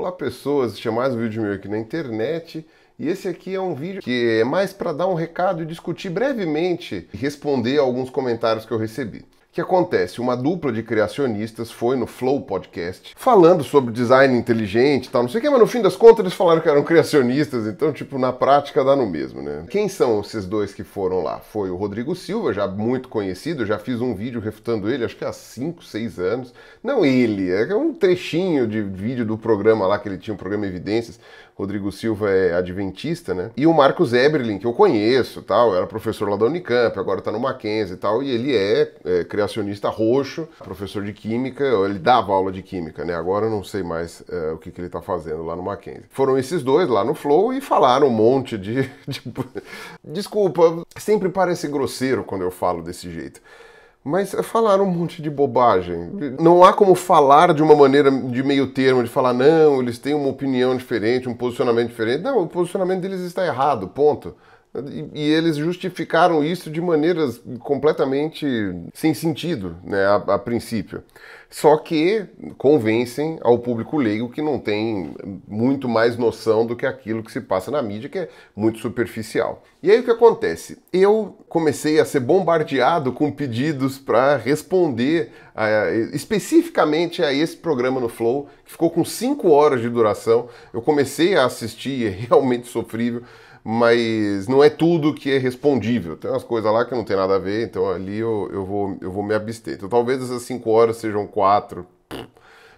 Olá pessoas, este é mais um vídeo meu aqui na internet e esse aqui é um vídeo que é mais para dar um recado e discutir brevemente e responder alguns comentários que eu recebi que acontece? Uma dupla de criacionistas foi no Flow Podcast falando sobre design inteligente e tal, não sei o que, mas no fim das contas eles falaram que eram criacionistas, então, tipo, na prática dá no mesmo, né? Quem são esses dois que foram lá? Foi o Rodrigo Silva, já muito conhecido, já fiz um vídeo refutando ele, acho que há 5, 6 anos. Não ele, é, é um trechinho de vídeo do programa lá que ele tinha, o programa Evidências, Rodrigo Silva é adventista, né? E o Marcos Eberlin, que eu conheço, tal, era professor lá da Unicamp, agora tá no Mackenzie e tal, e ele é, é criacionista roxo, professor de química, ele dava aula de química, né? Agora eu não sei mais é, o que, que ele tá fazendo lá no Mackenzie. Foram esses dois lá no Flow e falaram um monte de... de... Desculpa, sempre parece grosseiro quando eu falo desse jeito. Mas falaram um monte de bobagem. Não há como falar de uma maneira de meio termo, de falar, não, eles têm uma opinião diferente, um posicionamento diferente. Não, o posicionamento deles está errado, ponto. E, e eles justificaram isso de maneiras completamente sem sentido, né, a, a princípio só que convencem ao público leigo que não tem muito mais noção do que aquilo que se passa na mídia, que é muito superficial. E aí o que acontece? Eu comecei a ser bombardeado com pedidos para responder a, especificamente a esse programa no Flow, que ficou com 5 horas de duração. Eu comecei a assistir, é realmente sofrível mas não é tudo que é respondível. Tem umas coisas lá que não tem nada a ver, então ali eu, eu, vou, eu vou me abster. Então talvez essas 5 horas sejam quatro.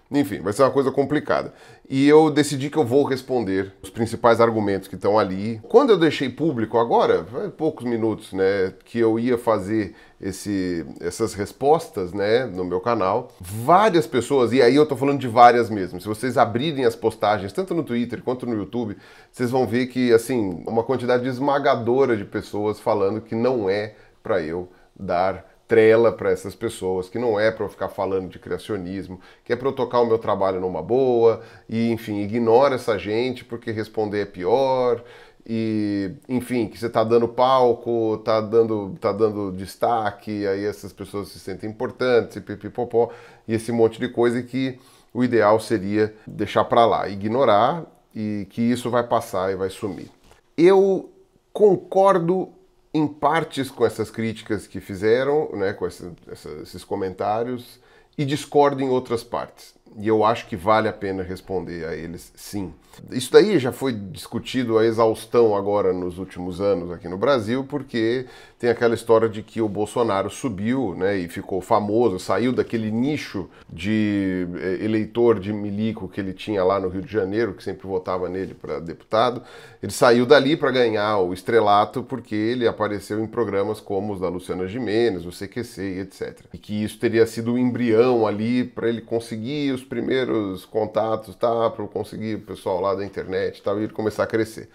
Enfim, vai ser uma coisa complicada. E eu decidi que eu vou responder os principais argumentos que estão ali. Quando eu deixei público, agora, poucos minutos, né, que eu ia fazer esse, essas respostas, né, no meu canal, várias pessoas, e aí eu tô falando de várias mesmo. Se vocês abrirem as postagens, tanto no Twitter quanto no YouTube, vocês vão ver que, assim, uma quantidade esmagadora de pessoas falando que não é para eu dar estrela para essas pessoas, que não é para eu ficar falando de criacionismo, que é para eu tocar o meu trabalho numa boa, e enfim, ignora essa gente porque responder é pior, e enfim, que você está dando palco, está dando, tá dando destaque, aí essas pessoas se sentem importantes, e pipipopó, e esse monte de coisa que o ideal seria deixar para lá, ignorar e que isso vai passar e vai sumir. Eu concordo em partes com essas críticas que fizeram, né, com esses comentários, e discordo em outras partes. E eu acho que vale a pena responder a eles sim. Isso daí já foi discutido a exaustão agora nos últimos anos aqui no Brasil, porque tem aquela história de que o Bolsonaro subiu né, e ficou famoso, saiu daquele nicho de eh, eleitor de milico que ele tinha lá no Rio de Janeiro, que sempre votava nele para deputado. Ele saiu dali para ganhar o estrelato porque ele apareceu em programas como os da Luciana Gimenez, o CQC e etc. E que isso teria sido um embrião ali para ele conseguir os primeiros contatos, tá, para conseguir o pessoal lá da internet e e ele começar a crescer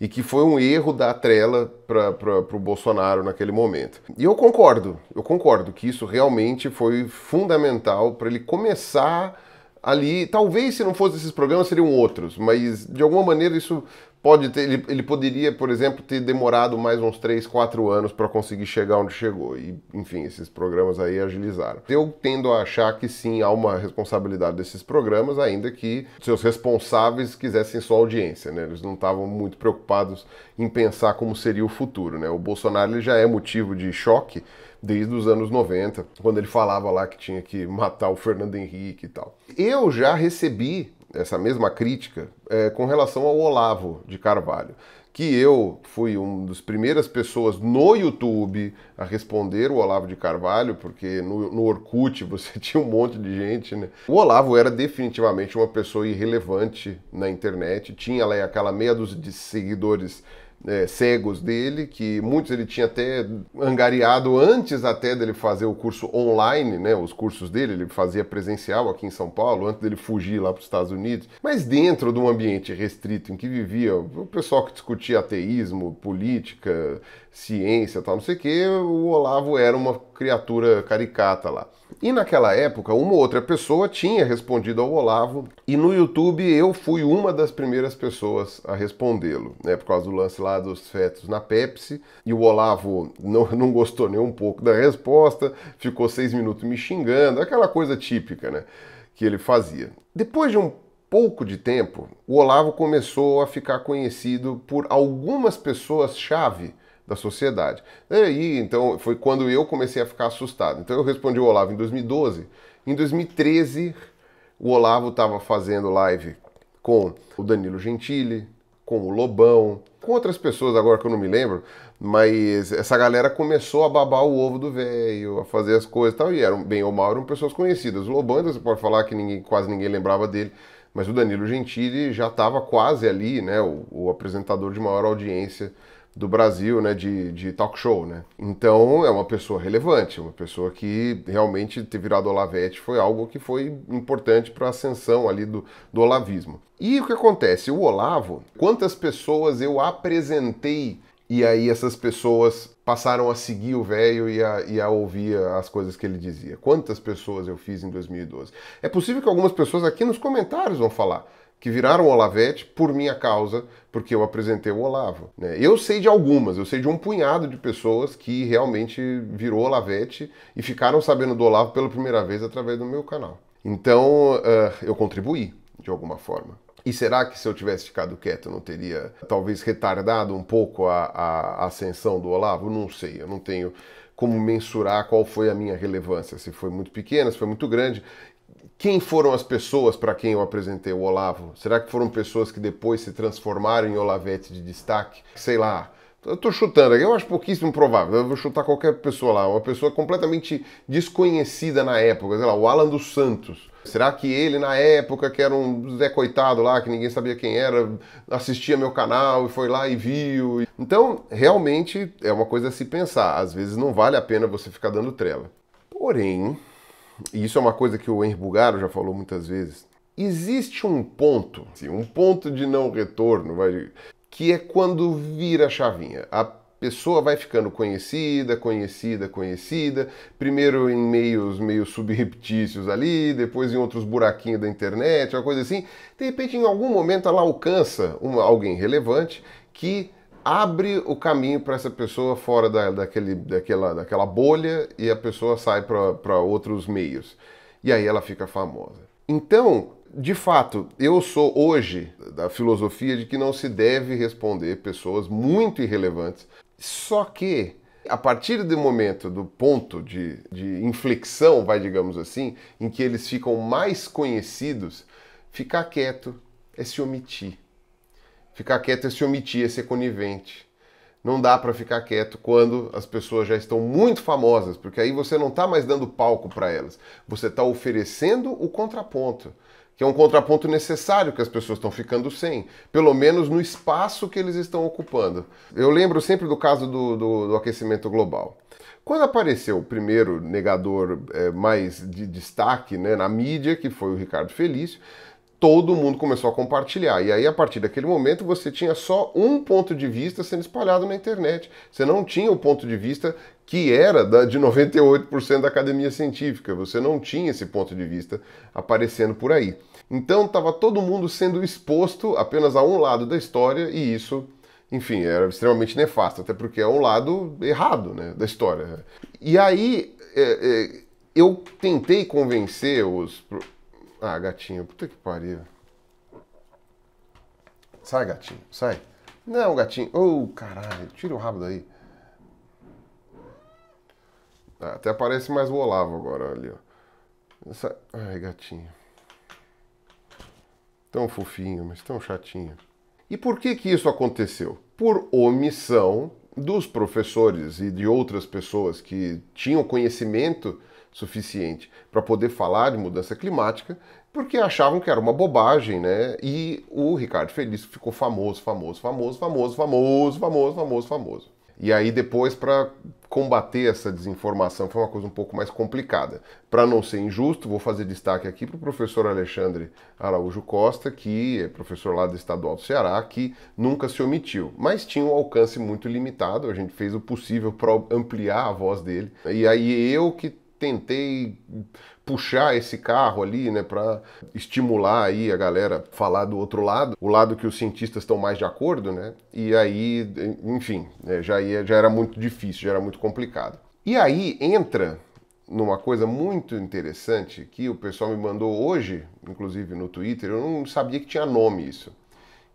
e que foi um erro da trela para o Bolsonaro naquele momento. E eu concordo, eu concordo que isso realmente foi fundamental para ele começar ali. Talvez se não fosse esses programas seriam outros, mas de alguma maneira isso pode ter, ele, ele poderia, por exemplo, ter demorado mais uns 3, 4 anos para conseguir chegar onde chegou. E, enfim, esses programas aí agilizaram. Eu tendo a achar que sim, há uma responsabilidade desses programas, ainda que seus responsáveis quisessem sua audiência, né? Eles não estavam muito preocupados em pensar como seria o futuro, né? O Bolsonaro ele já é motivo de choque desde os anos 90, quando ele falava lá que tinha que matar o Fernando Henrique e tal. Eu já recebi essa mesma crítica é, com relação ao Olavo de Carvalho, que eu fui uma das primeiras pessoas no YouTube a responder o Olavo de Carvalho, porque no, no Orkut você tinha um monte de gente, né? O Olavo era definitivamente uma pessoa irrelevante na internet, tinha lá aquela meia dúzia de seguidores é, cegos dele, que muitos ele tinha até angariado antes até dele fazer o curso online, né, os cursos dele, ele fazia presencial aqui em São Paulo, antes dele fugir lá para os Estados Unidos, mas dentro de um ambiente restrito em que vivia o pessoal que discutia ateísmo, política, ciência, tal, não sei o que, o Olavo era uma criatura caricata lá. E naquela época, uma outra pessoa tinha respondido ao Olavo, e no YouTube eu fui uma das primeiras pessoas a respondê-lo, né? Por causa do lance lá dos fetos na Pepsi. E o Olavo não, não gostou nem um pouco da resposta, ficou seis minutos me xingando, aquela coisa típica, né? Que ele fazia. Depois de um pouco de tempo, o Olavo começou a ficar conhecido por algumas pessoas-chave da sociedade. E aí, então, foi quando eu comecei a ficar assustado. Então, eu respondi o Olavo em 2012. Em 2013, o Olavo estava fazendo live com o Danilo Gentili, com o Lobão, com outras pessoas agora que eu não me lembro, mas essa galera começou a babar o ovo do velho, a fazer as coisas e tal, e eram, bem ou mal, eram pessoas conhecidas. O Lobão, você pode falar que ninguém, quase ninguém lembrava dele, mas o Danilo Gentili já estava quase ali, né, o, o apresentador de maior audiência do Brasil, né, de, de talk show, né? Então é uma pessoa relevante, é uma pessoa que realmente ter virado Olavete foi algo que foi importante para a ascensão ali do, do olavismo. E o que acontece? O Olavo, quantas pessoas eu apresentei e aí essas pessoas passaram a seguir o velho e, e a, ouvir as coisas que ele dizia. Quantas pessoas eu fiz em 2012? É possível que algumas pessoas aqui nos comentários vão falar que viraram Olavete por minha causa, porque eu apresentei o Olavo. Né? Eu sei de algumas, eu sei de um punhado de pessoas que realmente virou Olavete e ficaram sabendo do Olavo pela primeira vez através do meu canal. Então uh, eu contribuí de alguma forma. E será que se eu tivesse ficado quieto não teria talvez retardado um pouco a, a ascensão do Olavo? Não sei, eu não tenho como mensurar qual foi a minha relevância, se foi muito pequena, se foi muito grande. Quem foram as pessoas para quem eu apresentei o Olavo? Será que foram pessoas que depois se transformaram em Olavete de destaque? Sei lá. Eu estou chutando eu acho pouquíssimo provável. Eu vou chutar qualquer pessoa lá, uma pessoa completamente desconhecida na época, sei lá, o Alan dos Santos. Será que ele, na época, que era um Zé Coitado lá, que ninguém sabia quem era, assistia meu canal e foi lá e viu? Então, realmente é uma coisa a se pensar. Às vezes não vale a pena você ficar dando trela. Porém, e isso é uma coisa que o Henry Bugaro já falou muitas vezes, existe um ponto, assim, um ponto de não retorno, vai, que é quando vira a chavinha. A pessoa vai ficando conhecida, conhecida, conhecida, primeiro em meios meio subreptícios ali, depois em outros buraquinhos da internet, uma coisa assim. De repente, em algum momento, ela alcança uma, alguém relevante que abre o caminho para essa pessoa fora da, daquele, daquela, daquela bolha e a pessoa sai para outros meios. E aí ela fica famosa. Então, de fato, eu sou hoje da filosofia de que não se deve responder pessoas muito irrelevantes. Só que, a partir do momento, do ponto de, de inflexão, vai digamos assim, em que eles ficam mais conhecidos, ficar quieto é se omitir. Ficar quieto é se omitir, é ser conivente. Não dá para ficar quieto quando as pessoas já estão muito famosas, porque aí você não está mais dando palco para elas. Você está oferecendo o contraponto, que é um contraponto necessário que as pessoas estão ficando sem, pelo menos no espaço que eles estão ocupando. Eu lembro sempre do caso do, do, do aquecimento global. Quando apareceu o primeiro negador é, mais de destaque né, na mídia, que foi o Ricardo Felício, todo mundo começou a compartilhar. E aí, a partir daquele momento, você tinha só um ponto de vista sendo espalhado na internet. Você não tinha o ponto de vista que era de 98% da academia científica. Você não tinha esse ponto de vista aparecendo por aí. Então, estava todo mundo sendo exposto apenas a um lado da história e isso enfim, era extremamente nefasto, até porque é um lado errado né, da história. E aí é, é, eu tentei convencer os ah, gatinho, puta que pariu. Sai, gatinho, sai. Não, gatinho. Ô, oh, caralho, tira o rabo daí. Ah, até parece mais o Olavo agora, ali, ó. Essa... Ai, gatinho. Tão fofinho, mas tão chatinho. E por que que isso aconteceu? Por omissão dos professores e de outras pessoas que tinham conhecimento suficiente para poder falar de mudança climática, porque achavam que era uma bobagem, né? E o Ricardo Feliz ficou famoso, famoso, famoso, famoso, famoso, famoso, famoso, famoso. E aí depois para combater essa desinformação foi uma coisa um pouco mais complicada. Para não ser injusto, vou fazer destaque aqui para o professor Alexandre Araújo Costa, que é professor lá do Estadual do Ceará, que nunca se omitiu, mas tinha um alcance muito limitado. A gente fez o possível para ampliar a voz dele. E aí eu que tentei puxar esse carro ali, né, para estimular aí a galera falar do outro lado, o lado que os cientistas estão mais de acordo, né? E aí, enfim, né, já ia, já era muito difícil, já era muito complicado. E aí entra numa coisa muito interessante que o pessoal me mandou hoje, inclusive no Twitter, eu não sabia que tinha nome isso,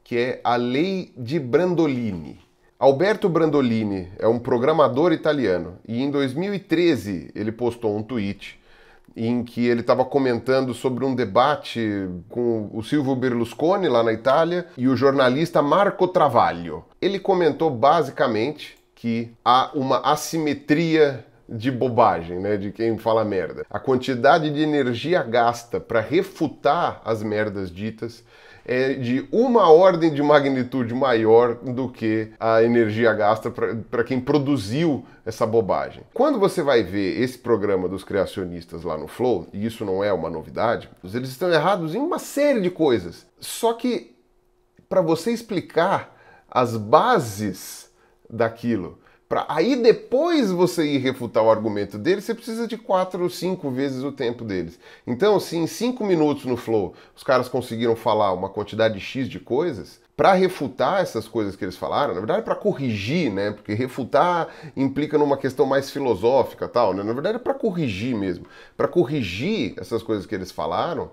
que é a lei de Brandolini. Alberto Brandolini é um programador italiano e em 2013 ele postou um tweet em que ele estava comentando sobre um debate com o Silvio Berlusconi lá na Itália e o jornalista Marco Travaglio. Ele comentou basicamente que há uma assimetria de bobagem, né, de quem fala merda. A quantidade de energia gasta para refutar as merdas ditas é de uma ordem de magnitude maior do que a energia gasta para quem produziu essa bobagem. Quando você vai ver esse programa dos criacionistas lá no Flow, e isso não é uma novidade, eles estão errados em uma série de coisas. Só que para você explicar as bases daquilo, para aí depois você ir refutar o argumento deles, você precisa de quatro ou cinco vezes o tempo deles. Então, se em cinco minutos no flow os caras conseguiram falar uma quantidade X de coisas, para refutar essas coisas que eles falaram, na verdade para corrigir, né? Porque refutar implica numa questão mais filosófica, tal, né? Na verdade é para corrigir mesmo. Para corrigir essas coisas que eles falaram,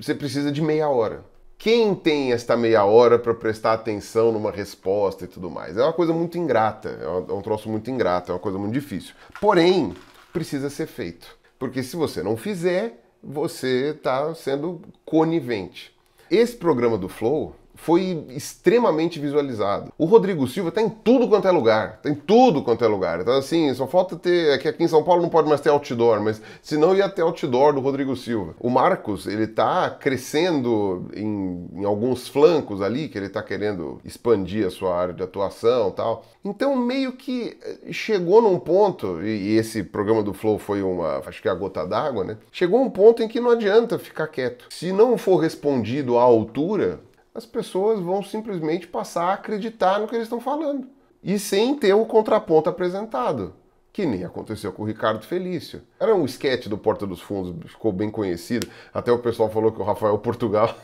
você precisa de meia hora quem tem esta meia hora para prestar atenção numa resposta e tudo mais? É uma coisa muito ingrata, é, é um troço muito ingrato, é uma coisa muito difícil. Porém, precisa ser feito. Porque se você não fizer, você está sendo conivente. Esse programa do Flow foi extremamente visualizado. O Rodrigo Silva está em tudo quanto é lugar, tem tá tudo quanto é lugar. Então assim, só falta ter, é que aqui em São Paulo não pode mais ter outdoor, mas senão ia ter outdoor do Rodrigo Silva. O Marcos, ele está crescendo em, em, alguns flancos ali, que ele está querendo expandir a sua área de atuação tal. Então meio que eh, chegou num ponto, e, e esse programa do Flow foi uma, acho que é a gota d'água, né? Chegou um ponto em que não adianta ficar quieto. Se não for respondido à altura, as pessoas vão simplesmente passar a acreditar no que eles estão falando. E sem ter o contraponto apresentado, que nem aconteceu com o Ricardo Felício. Era um esquete do Porta dos Fundos, ficou bem conhecido. Até o pessoal falou que o Rafael Portugal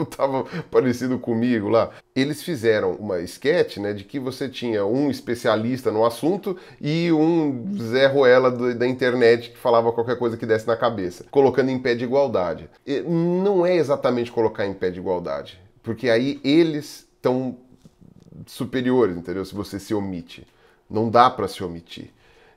estava parecido comigo lá. Eles fizeram uma esquete né, de que você tinha um especialista no assunto e um Zé Ruela do, da internet que falava qualquer coisa que desse na cabeça, colocando em pé de igualdade. E não é exatamente colocar em pé de igualdade. Porque aí eles estão superiores, entendeu? Se você se omite. Não dá para se omitir.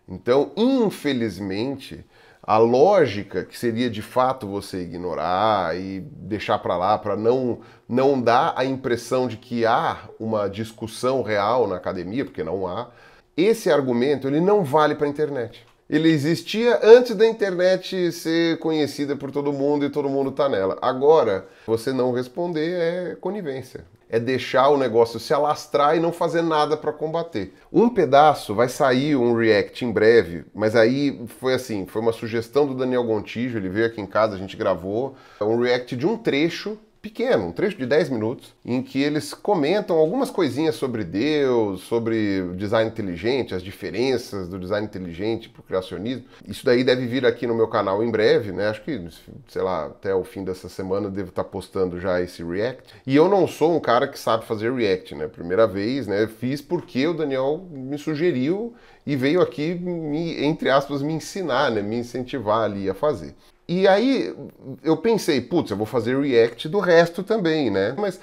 Então, infelizmente, a lógica que seria de fato você ignorar e deixar para lá para não não dar a impressão de que há uma discussão real na academia, porque não há. Esse argumento ele não vale para a internet ele existia antes da internet ser conhecida por todo mundo e todo mundo tá nela. Agora, você não responder é conivência. É deixar o negócio se alastrar e não fazer nada para combater. Um pedaço vai sair um react em breve, mas aí foi assim, foi uma sugestão do Daniel Gontijo, ele veio aqui em casa, a gente gravou é um react de um trecho pequeno, um trecho de 10 minutos, em que eles comentam algumas coisinhas sobre Deus, sobre design inteligente, as diferenças do design inteligente para o criacionismo. Isso daí deve vir aqui no meu canal em breve, né? Acho que, sei lá, até o fim dessa semana eu devo estar tá postando já esse React. E eu não sou um cara que sabe fazer React, né? Primeira vez, né? Fiz porque o Daniel me sugeriu e veio aqui, me, entre aspas, me ensinar, né? Me incentivar ali a fazer. E aí eu pensei, putz, eu vou fazer react do resto também, né? Mas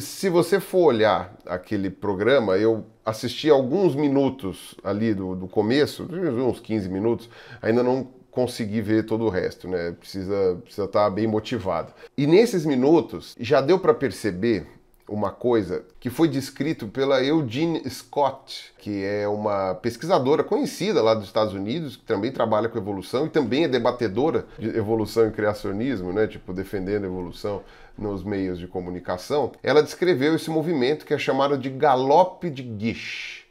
se você for olhar aquele programa, eu assisti alguns minutos ali do, do começo, uns 15 minutos, ainda não consegui ver todo o resto, né? Precisa, precisa estar tá bem motivado. E nesses minutos já deu para perceber uma coisa que foi descrito pela Eugene Scott, que é uma pesquisadora conhecida lá dos Estados Unidos, que também trabalha com evolução e também é debatedora de evolução e criacionismo, né, tipo defendendo a evolução nos meios de comunicação. Ela descreveu esse movimento que é chamado de galope de guiche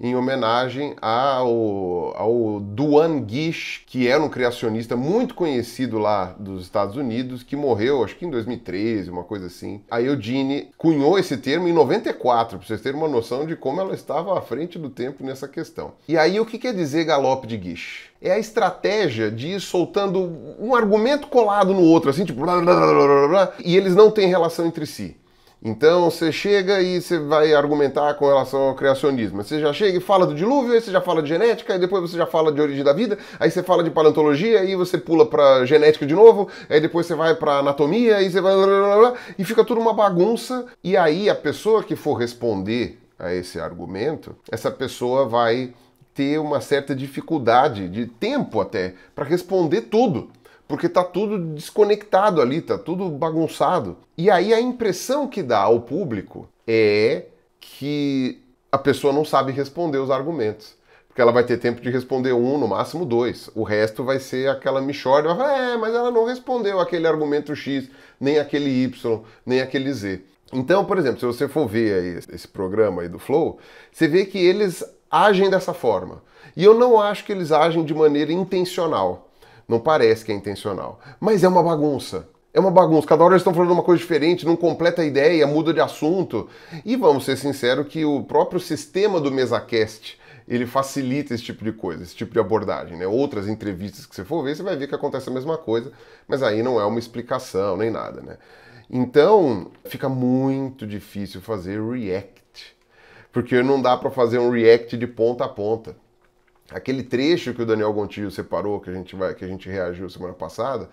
em homenagem ao, ao Duane Gish, que era um criacionista muito conhecido lá dos Estados Unidos, que morreu acho que em 2013, uma coisa assim. A Eudine cunhou esse termo em 94, para vocês terem uma noção de como ela estava à frente do tempo nessa questão. E aí o que quer dizer galope de Gish? É a estratégia de ir soltando um argumento colado no outro, assim, tipo, blá, blá, blá, blá, blá, blá, e eles não têm relação entre si. Então você chega e você vai argumentar com relação ao criacionismo. Você já chega e fala do dilúvio, aí você já fala de genética, e depois você já fala de origem da vida, aí você fala de paleontologia, aí você pula para genética de novo, aí depois você vai para anatomia, aí você vai e fica tudo uma bagunça. E aí a pessoa que for responder a esse argumento, essa pessoa vai ter uma certa dificuldade de tempo até para responder tudo porque está tudo desconectado ali, está tudo bagunçado. E aí a impressão que dá ao público é que a pessoa não sabe responder os argumentos. Porque ela vai ter tempo de responder um, no máximo dois. O resto vai ser aquela falar É, mas ela não respondeu aquele argumento X, nem aquele Y, nem aquele Z. Então, por exemplo, se você for ver esse programa aí do Flow, você vê que eles agem dessa forma. E eu não acho que eles agem de maneira intencional não parece que é intencional. Mas é uma bagunça. É uma bagunça. Cada hora eles estão falando uma coisa diferente, não completa a ideia, muda de assunto. E vamos ser sinceros que o próprio sistema do MesaCast ele facilita esse tipo de coisa, esse tipo de abordagem. Né? Outras entrevistas que você for ver, você vai ver que acontece a mesma coisa, mas aí não é uma explicação nem nada. Né? Então fica muito difícil fazer react, porque não dá para fazer um react de ponta a ponta aquele trecho que o Daniel Gontijo separou, que a gente vai, que a gente reagiu semana passada,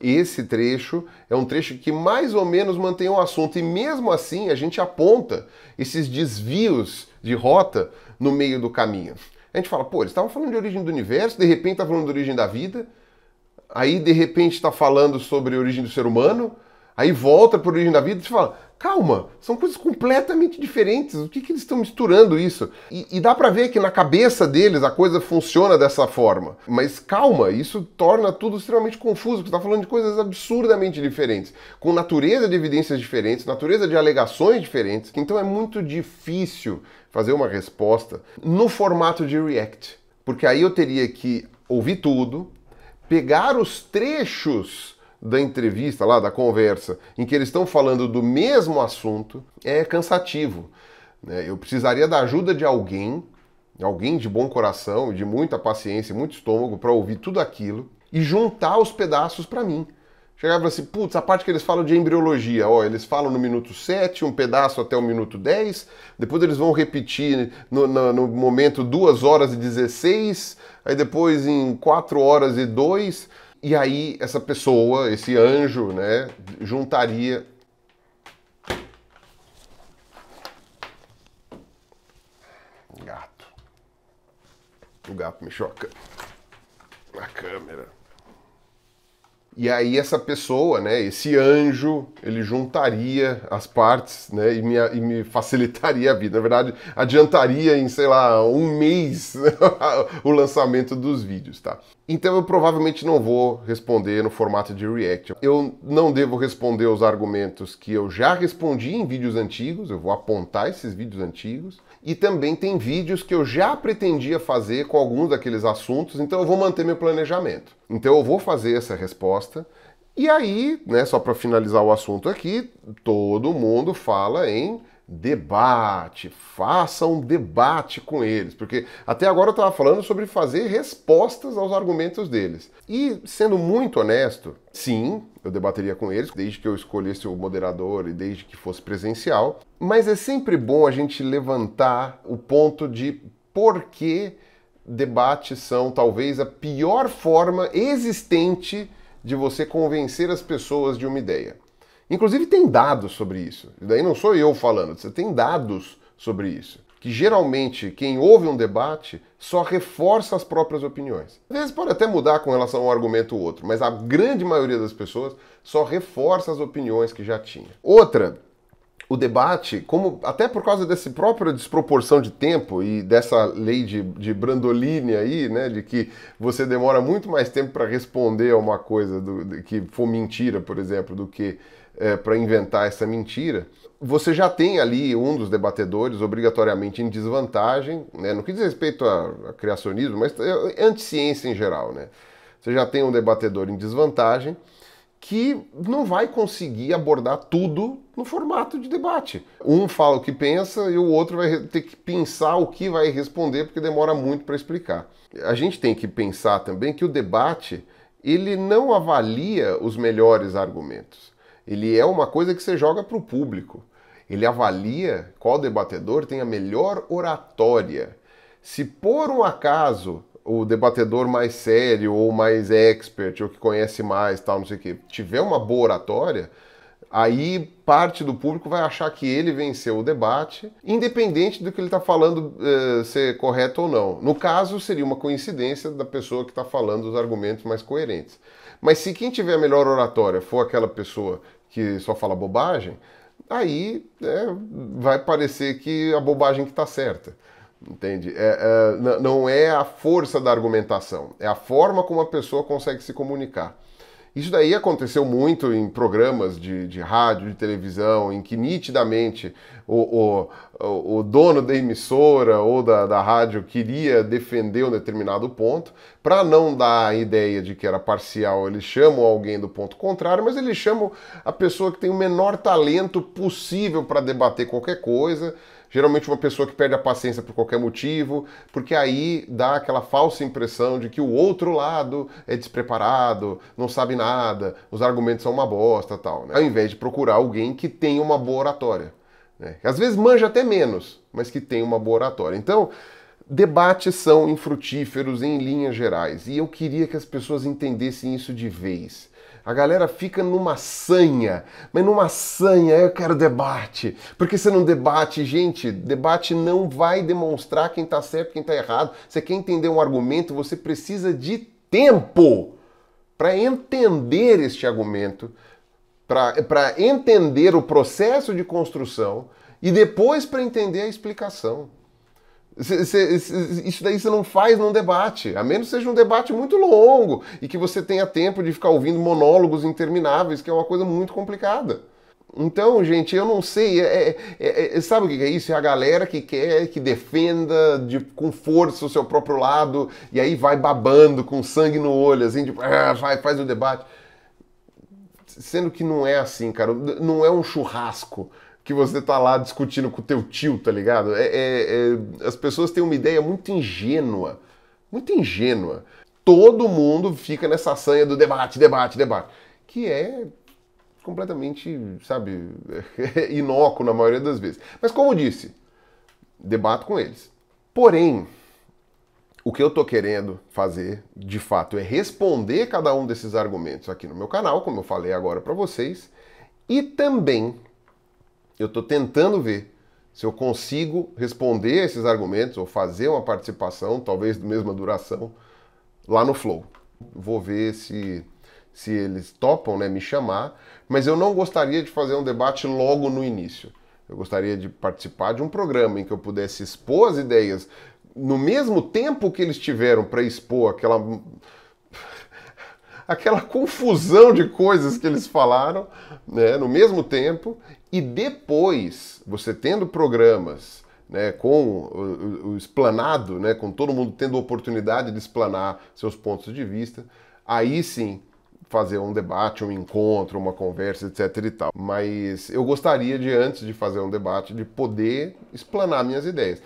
esse trecho é um trecho que mais ou menos mantém o assunto e mesmo assim a gente aponta esses desvios de rota no meio do caminho. A gente fala, pô, eles estavam falando de origem do universo, de repente tá falando de origem da vida, aí de repente está falando sobre a origem do ser humano, aí volta para a origem da vida e fala, Calma, são coisas completamente diferentes. O que, que eles estão misturando isso? E, e dá para ver que na cabeça deles a coisa funciona dessa forma. Mas calma, isso torna tudo extremamente confuso, porque está falando de coisas absurdamente diferentes, com natureza de evidências diferentes, natureza de alegações diferentes. Então é muito difícil fazer uma resposta no formato de React, porque aí eu teria que ouvir tudo, pegar os trechos da entrevista lá, da conversa, em que eles estão falando do mesmo assunto, é cansativo. Né? Eu precisaria da ajuda de alguém, alguém de bom coração, de muita paciência, muito estômago para ouvir tudo aquilo e juntar os pedaços para mim. Chegava assim, putz, a parte que eles falam de embriologia, ó, eles falam no minuto 7, um pedaço até o minuto 10, depois eles vão repetir no, no, no momento 2 horas e 16, aí depois em 4 horas e 2. E aí essa pessoa, esse anjo, né, juntaria gato. O gato me choca. A câmera. E aí essa pessoa, né, esse anjo, ele juntaria as partes, né, e me, e me facilitaria a vida. Na verdade, adiantaria em, sei lá, um mês o lançamento dos vídeos, tá? Então eu provavelmente não vou responder no formato de react. Eu não devo responder os argumentos que eu já respondi em vídeos antigos, eu vou apontar esses vídeos antigos. E também tem vídeos que eu já pretendia fazer com alguns daqueles assuntos, então eu vou manter meu planejamento. Então eu vou fazer essa resposta. E aí, né, só para finalizar o assunto aqui, todo mundo fala em debate, faça um debate com eles, porque até agora eu estava falando sobre fazer respostas aos argumentos deles. E sendo muito honesto, sim, eu debateria com eles, desde que eu escolhesse o moderador e desde que fosse presencial, mas é sempre bom a gente levantar o ponto de por que debates são talvez a pior forma existente de você convencer as pessoas de uma ideia. Inclusive tem dados sobre isso. E daí não sou eu falando, você tem dados sobre isso. Que geralmente quem ouve um debate só reforça as próprias opiniões. Às vezes pode até mudar com relação a um argumento ou outro, mas a grande maioria das pessoas só reforça as opiniões que já tinha. Outra, o debate, como até por causa dessa própria desproporção de tempo e dessa lei de, de Brandolini aí, né, de que você demora muito mais tempo para responder a uma coisa do, de, que for mentira, por exemplo, do que é, para inventar essa mentira, você já tem ali um dos debatedores obrigatoriamente em desvantagem, né, no que diz respeito a, a criacionismo, mas é, é ciência em geral, né? Você já tem um debatedor em desvantagem que não vai conseguir abordar tudo no formato de debate. Um fala o que pensa e o outro vai ter que pensar o que vai responder porque demora muito para explicar. A gente tem que pensar também que o debate ele não avalia os melhores argumentos. Ele é uma coisa que você joga para o público. Ele avalia qual debatedor tem a melhor oratória. Se por um acaso o debatedor mais sério ou mais expert, ou que conhece mais, tal, não sei o quê, tiver uma boa oratória, aí parte do público vai achar que ele venceu o debate, independente do que ele está falando uh, ser correto ou não. No caso, seria uma coincidência da pessoa que está falando os argumentos mais coerentes. Mas se quem tiver a melhor oratória for aquela pessoa que só fala bobagem, aí é, vai parecer que a bobagem que está certa. Entende? É, é, não é a força da argumentação, é a forma como a pessoa consegue se comunicar. Isso daí aconteceu muito em programas de, de rádio, de televisão, em que nitidamente o, o, o dono da emissora ou da, da rádio queria defender um determinado ponto. Para não dar a ideia de que era parcial, eles chamam alguém do ponto contrário, mas eles chamam a pessoa que tem o menor talento possível para debater qualquer coisa geralmente uma pessoa que perde a paciência por qualquer motivo, porque aí dá aquela falsa impressão de que o outro lado é despreparado, não sabe nada, os argumentos são uma bosta tal, né? Ao invés de procurar alguém que tenha uma boa oratória. Né? Às vezes manja até menos, mas que tenha uma boa oratória. Então, debates são infrutíferos em linhas gerais e eu queria que as pessoas entendessem isso de vez. A galera fica numa sanha, mas numa sanha eu quero debate. Porque você não debate, gente, debate não vai demonstrar quem está certo, quem está errado. Você quer entender um argumento, você precisa de tempo para entender este argumento, para entender o processo de construção e depois para entender a explicação. Cê, cê, isso daí você não faz num debate, a menos seja um debate muito longo e que você tenha tempo de ficar ouvindo monólogos intermináveis, que é uma coisa muito complicada. Então, gente, eu não sei. É, é, é, é sabe o que é isso? É a galera que quer que defenda de, com força o seu próprio lado e aí vai babando com sangue no olho, assim, tipo, ah, vai, faz o debate. Sendo que não é assim, cara. Não é um churrasco que você tá lá discutindo com o teu tio, tá ligado? É, é, é, as pessoas têm uma ideia muito ingênua, muito ingênua. Todo mundo fica nessa sanha do debate, debate, debate, que é completamente, sabe, inócuo na maioria das vezes. Mas como disse, debato com eles. Porém, o que eu tô querendo fazer, de fato, é responder cada um desses argumentos aqui no meu canal, como eu falei agora para vocês, e também eu estou tentando ver se eu consigo responder esses argumentos ou fazer uma participação, talvez de mesma duração, lá no Flow. Vou ver se, se eles topam né, me chamar, mas eu não gostaria de fazer um debate logo no início. Eu gostaria de participar de um programa em que eu pudesse expor as ideias no mesmo tempo que eles tiveram para expor aquela aquela confusão de coisas que eles falaram, né, no mesmo tempo, e depois, você tendo programas né, com o, o, o explanado, né, com todo mundo tendo oportunidade de explanar seus pontos de vista, aí sim fazer um debate, um encontro, uma conversa, etc e tal. Mas eu gostaria de antes de fazer um debate de poder explanar minhas ideias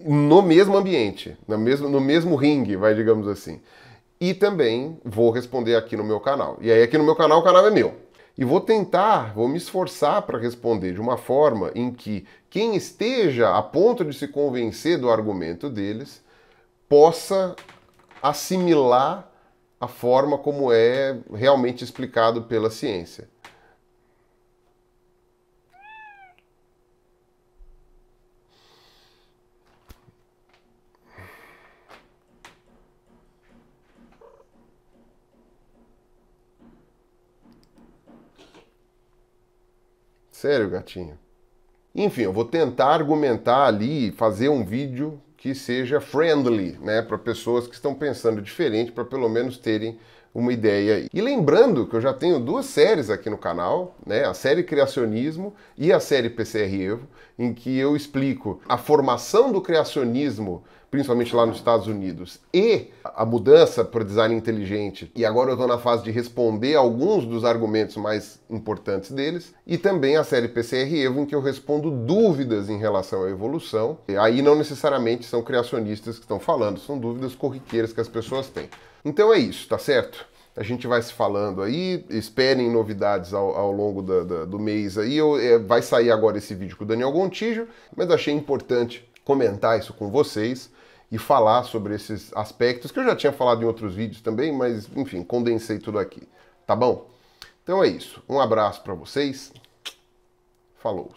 no mesmo ambiente, no mesmo no mesmo ringue, vai digamos assim. E também vou responder aqui no meu canal. E aí aqui no meu canal o canal é meu. E vou tentar, vou me esforçar para responder de uma forma em que quem esteja a ponto de se convencer do argumento deles possa assimilar a forma como é realmente explicado pela ciência. Sério, gatinho. Enfim, eu vou tentar argumentar ali, fazer um vídeo que seja friendly, né, para pessoas que estão pensando diferente, para pelo menos terem uma ideia. E lembrando que eu já tenho duas séries aqui no canal, né? A série Criacionismo e a série PCR Evo, em que eu explico a formação do criacionismo principalmente lá nos Estados Unidos, e a mudança para o design inteligente. E agora eu estou na fase de responder alguns dos argumentos mais importantes deles, e também a série PCR Evo, em que eu respondo dúvidas em relação à evolução. E aí não necessariamente são criacionistas que estão falando, são dúvidas corriqueiras que as pessoas têm. Então é isso, tá certo? A gente vai se falando aí, esperem novidades ao, ao longo da, da, do mês aí. Eu, é, vai sair agora esse vídeo com o Daniel Gontijo, mas achei importante comentar isso com vocês e falar sobre esses aspectos que eu já tinha falado em outros vídeos também, mas enfim, condensei tudo aqui, tá bom? Então é isso. Um abraço para vocês. Falou.